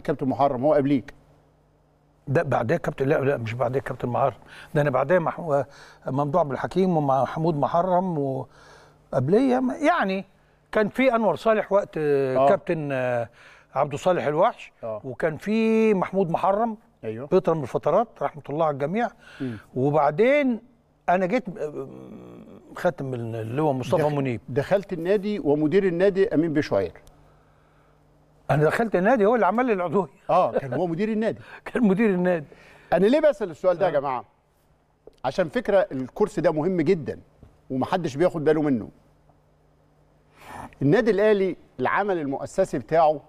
كابتن محرم هو قبليك ده بعديه كابتن لا لا مش بعديه كابتن محرم ده انا بعديه ممدوح عبد الحكيم ومحمود محرم وقبليه يعني كان في انور صالح وقت أوه. كابتن عبد الصالح الوحش أوه. وكان في محمود محرم ايوه فتره من الفترات رحمه الله على الجميع م. وبعدين انا جيت خدت من اللي هو مصطفى دخل منيب دخلت النادي ومدير النادي امين بشوير انا دخلت النادي هو اللي عمل لي العضويه اه كان هو مدير النادي كان مدير النادي انا ليه بسال السؤال ده يا آه. جماعه عشان فكره الكرسي ده مهم جدا ومحدش بياخد باله منه النادي الاهلي العمل المؤسسي بتاعه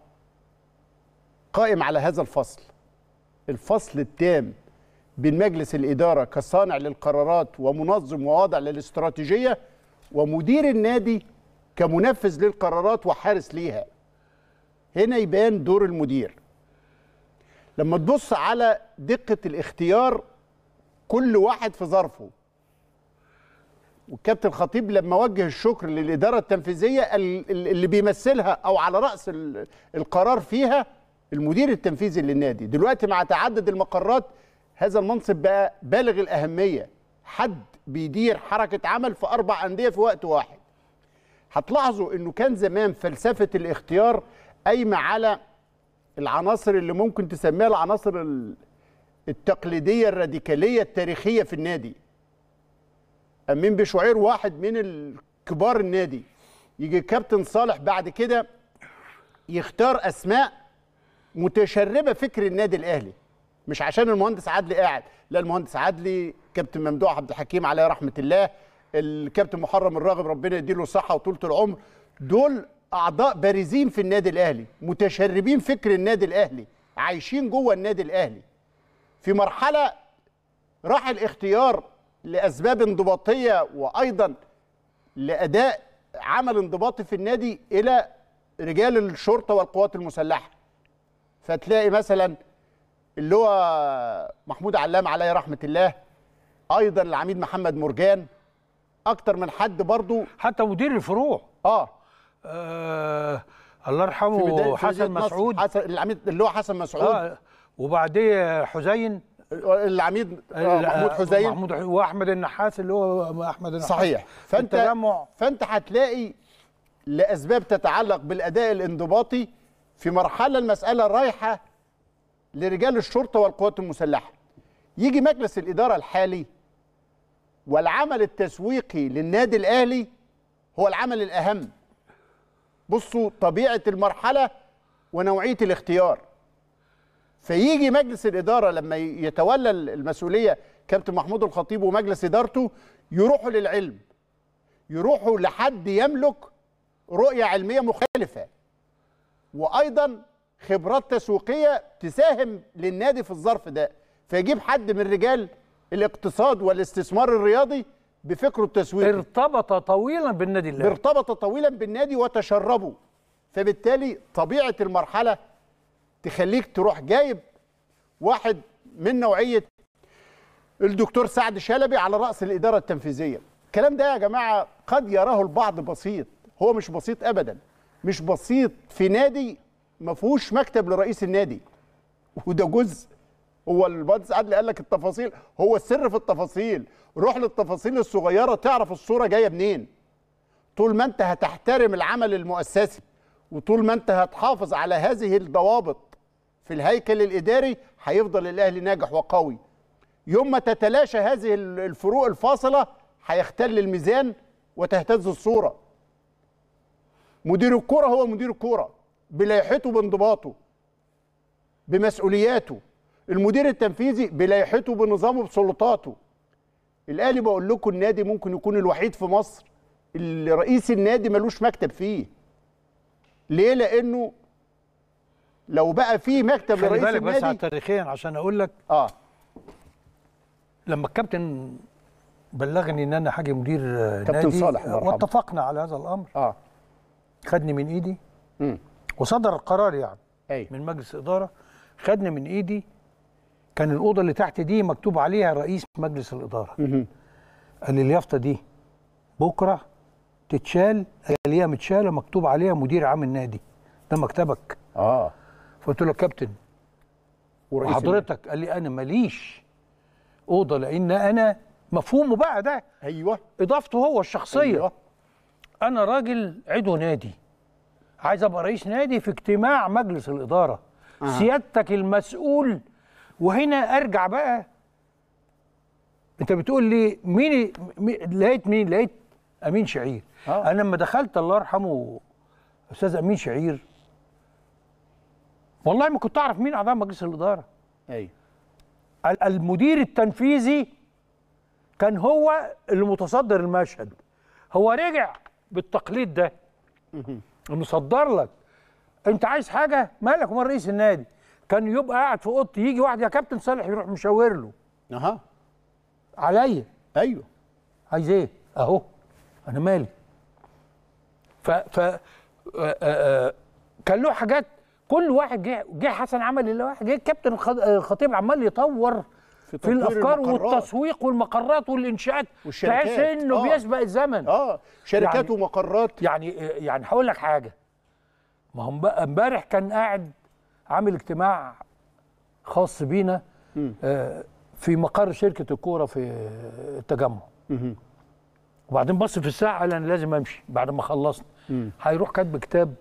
قائم على هذا الفصل الفصل التام بين مجلس الاداره كصانع للقرارات ومنظم وواضع للاستراتيجيه ومدير النادي كمنفذ للقرارات وحارس ليها هنا يبان دور المدير لما تبص على دقة الاختيار كل واحد في ظرفه والكابتن خطيب لما وجه الشكر للإدارة التنفيذية اللي بيمثلها أو على رأس القرار فيها المدير التنفيذي للنادي دلوقتي مع تعدد المقرات هذا المنصب بقى بالغ الأهمية حد بيدير حركة عمل في أربع أندية في وقت واحد هتلاحظوا أنه كان زمان فلسفة الاختيار قايمه على العناصر اللي ممكن تسميها العناصر التقليديه الراديكاليه التاريخيه في النادي امين بشعير واحد من كبار النادي يجي كابتن صالح بعد كده يختار اسماء متشربه فكر النادي الاهلي مش عشان المهندس عدلي قاعد لا المهندس عدلي كابتن ممدوح عبد الحكيم عليه رحمه الله الكابتن محرم الراغب ربنا يديله الصحه وطولة العمر دول اعضاء بارزين في النادي الاهلي متشربين فكر النادي الاهلي عايشين جوه النادي الاهلي في مرحله راح الاختيار لاسباب انضباطيه وايضا لاداء عمل انضباطي في النادي الى رجال الشرطه والقوات المسلحه فتلاقي مثلا اللي هو محمود علام عليه رحمه الله ايضا العميد محمد مرجان اكتر من حد برضو حتى مدير الفروع اه آه الله يرحمه حسن مسعود حسن العميد اللي هو حسن مسعود آه وبعديه حزين العميد آه، محمود حزين محمود واحمد النحاس اللي هو احمد النحاس صحيح فانت التجمع فانت هتلاقي لاسباب تتعلق بالاداء الانضباطي في مرحله المساله رايحه لرجال الشرطه والقوات المسلحه يجي مجلس الاداره الحالي والعمل التسويقي للنادي الاهلي هو العمل الاهم بصوا طبيعه المرحله ونوعيه الاختيار فيجي مجلس الاداره لما يتولى المسؤوليه كابتن محمود الخطيب ومجلس ادارته يروحوا للعلم يروحوا لحد يملك رؤيه علميه مختلفه وايضا خبرات تسويقيه تساهم للنادي في الظرف ده فيجيب حد من رجال الاقتصاد والاستثمار الرياضي بفكره التسويقي ارتبط طويلا بالنادي الاهلي ارتبط طويلا بالنادي وتشربه فبالتالي طبيعه المرحله تخليك تروح جايب واحد من نوعيه الدكتور سعد شلبي على راس الاداره التنفيذيه الكلام ده يا جماعه قد يراه البعض بسيط هو مش بسيط ابدا مش بسيط في نادي ما فيهوش مكتب لرئيس النادي وده جزء هو البادس عدلي قال لك التفاصيل هو السر في التفاصيل روح للتفاصيل الصغيره تعرف الصوره جايه منين طول ما انت هتحترم العمل المؤسسي وطول ما انت هتحافظ على هذه الضوابط في الهيكل الاداري هيفضل الاهلي ناجح وقوي يوم ما تتلاشى هذه الفروق الفاصله هيختل الميزان وتهتز الصوره مدير الكوره هو مدير الكوره بلايحته بانضباطه بمسؤولياته المدير التنفيذي بلايحته بنظامه بسلطاته الاهلي بقول لكم النادي ممكن يكون الوحيد في مصر اللي رئيس النادي ملوش مكتب فيه ليه لانه لو بقى فيه مكتب لرئيس بالك النادي بس على تاريخيا عشان اقول لك اه لما الكابتن بلغني ان انا حاجه مدير كابتن نادي صالح واتفقنا على هذا الامر اه خدني من ايدي مم. وصدر القرار يعني أي. من مجلس اداره خدني من ايدي كان الاوضه اللي تحت دي مكتوب عليها رئيس مجلس الاداره قال لي اليافطه دي بكره تتشال هي متشاله مكتوب عليها مدير عام النادي ده مكتبك اه فقلت له كابتن وحضرتك قال لي انا ماليش اوضه لان انا مفهومه بقى ده ايوه اضافته هو الشخصيه أيوة. انا راجل عضو نادي عايز ابقى رئيس نادي في اجتماع مجلس الاداره آه. سيادتك المسؤول وهنا ارجع بقى انت بتقول لي مين لقيت مين لقيت امين شعير آه. انا لما دخلت الله يرحمه استاذ امين شعير والله ما كنت اعرف مين اعضاء مجلس الاداره ايوه المدير التنفيذي كان هو اللي متصدر المشهد هو رجع بالتقليد ده انه صدر لك انت عايز حاجه مالك ومال رئيس النادي كان يبقى قاعد في اوضتي يجي واحد يا كابتن صالح يروح مشاور له اها عليا ايوه عايز ايه اهو انا مالي ف ف آه، آه، آه، كان له حاجات كل واحد جه جه حسن عمل اللي واحد جه الكابتن الخطيب عمال يطور في, في الافكار المقرات. والتسويق والمقرات والانشاءات تحس انه آه. بيسبق الزمن اه شركات يعني ومقرات يعني يعني هقول لك حاجه ما هو امبارح كان قاعد عامل اجتماع خاص بينا آه، في مقر شركه الكوره في التجمع وبعدين بص في الساعه قال انا لازم امشي بعد ما خلصنا هيروح كاتب كتاب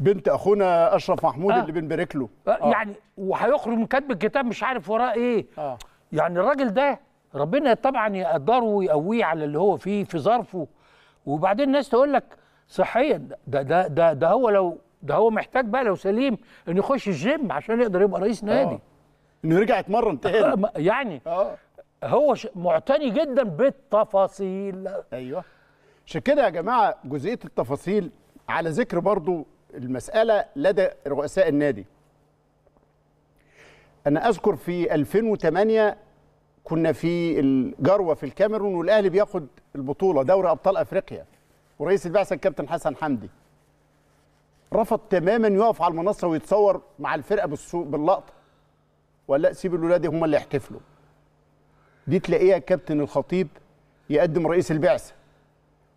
بنت اخونا اشرف محمود آه. اللي بنبارك له آه،, آه. يعني وهيخرج من كاتب الكتاب مش عارف وراه ايه آه. يعني الراجل ده ربنا طبعا يقدره ويقويه على اللي هو فيه في ظرفه وبعدين الناس تقول لك صحيا ده ده ده, ده هو لو ده هو محتاج بقى لو سليم انه يخش الجيم عشان يقدر يبقى رئيس آه. نادي انه يرجع يتمرن تاني يعني أوه. هو معتني جدا بالتفاصيل ايوه عشان كده يا جماعه جزئيه التفاصيل على ذكر برضو المساله لدى رؤساء النادي انا اذكر في 2008 كنا في الجروه في الكاميرون والاهلي بياخد البطوله دوري ابطال افريقيا ورئيس البعثه الكابتن حسن حمدي رفض تماما يقف على المنصه ويتصور مع الفرقه باللقطه ولا سيب الولاد هم اللي يحتفلوا دي تلاقيها كابتن الخطيب يقدم رئيس البعثه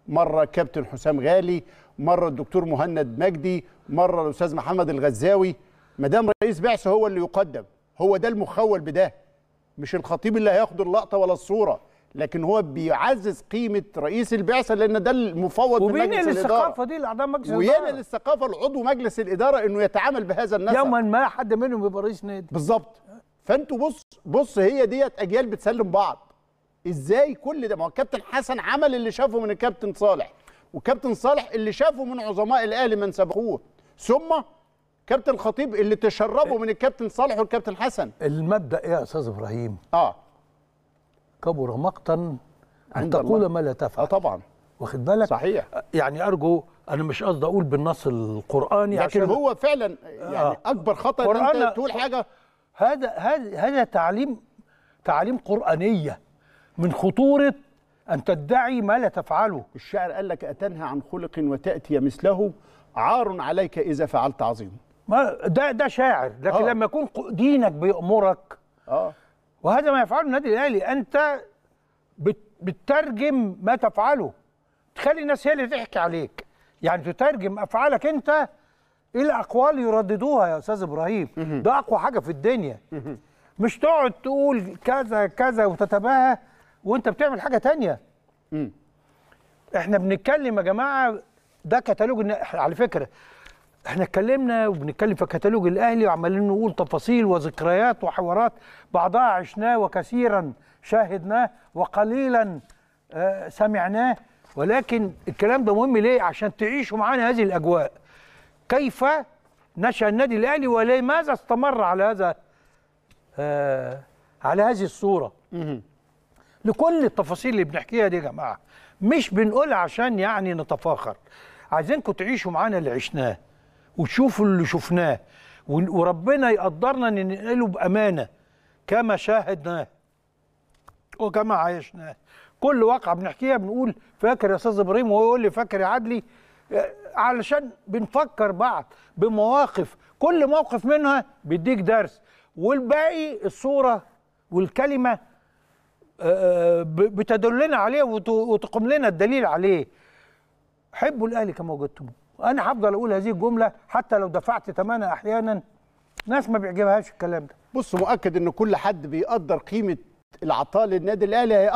مره كابتن حسام غالي مره الدكتور مهند مجدي مره الاستاذ محمد الغزاوي ما دام رئيس بعثه هو اللي يقدم هو ده المخول بده مش الخطيب اللي هياخد اللقطه ولا الصوره لكن هو بيعزز قيمه رئيس البعثه لان ده المفوض من مجلس الاداره الثقافه دي لاعضاء مجلس الاداره وينقل الثقافه لعضو مجلس الاداره انه يتعامل بهذا النسق يوما ما حد منهم يبقى رئيس نادي بالظبط فانتوا بص بص هي ديت اجيال بتسلم بعض ازاي كل ده ما هو الكابتن حسن عمل اللي شافه من الكابتن صالح والكابتن صالح اللي شافه من عظماء الاهلي من سبقوه ثم كابتن الخطيب اللي تشربه إيه. من الكابتن صالح والكابتن حسن المبدا ايه يا استاذ ابراهيم اه كبر مقتا أن تقول الله. ما لا تفعل اه طبعا واخد بالك صحيح يعني ارجو انا مش قصدي اقول بالنص القراني لكن عشان هو فعلا يعني آه اكبر خطا ان انت تقول حاجه هذا هذا هذا تعليم تعليم قرانيه من خطوره ان تدعي ما لا تفعله الشاعر قال لك اتنهى عن خلق وتاتي مثله عار عليك اذا فعلت عظيم ما ده ده شاعر لكن آه. لما يكون دينك بيامرك آه. وهذا ما يفعله النادي الاهلي انت بتترجم ما تفعله تخلي الناس هي اللي تحكي عليك يعني تترجم افعالك انت الى اقوال يرددوها يا استاذ ابراهيم ده اقوى حاجه في الدنيا مش تقعد تقول كذا كذا وتتباهى وانت بتعمل حاجه تانية احنا بنتكلم يا جماعه ده كتالوج على فكره احنا اتكلمنا وبنتكلم في كتالوج الاهلي وعمالين نقول تفاصيل وذكريات وحوارات بعضها عشناه وكثيرا شاهدناه وقليلا آه، سمعناه ولكن الكلام ده مهم ليه عشان تعيشوا معانا هذه الاجواء كيف نشا النادي الاهلي ولماذا استمر على هذا آه على هذه الصوره لكل التفاصيل اللي بنحكيها دي يا جماعه مش بنقول عشان يعني نتفاخر عايزينكم تعيشوا معانا اللي عشناه وتشوفوا اللي شفناه وربنا يقدرنا ان ننقله بامانه كما شاهدناه وكما عايشناه كل واقعه بنحكيها بنقول فاكر يا استاذ ابراهيم وهو يقول لي فاكر يا عدلي آه، علشان بنفكر بعض بمواقف كل موقف منها بيديك درس والباقي الصوره والكلمه آه، آه، بتدلنا عليه وتقوم لنا الدليل عليه حبوا الاهلي كما وجدتموه وانا هفضل اقول هذه الجمله حتى لو دفعت ثمنها احيانا ناس ما بيعجبهاش الكلام ده بص مؤكد ان كل حد بيقدر قيمه العطاء للنادي الاهلي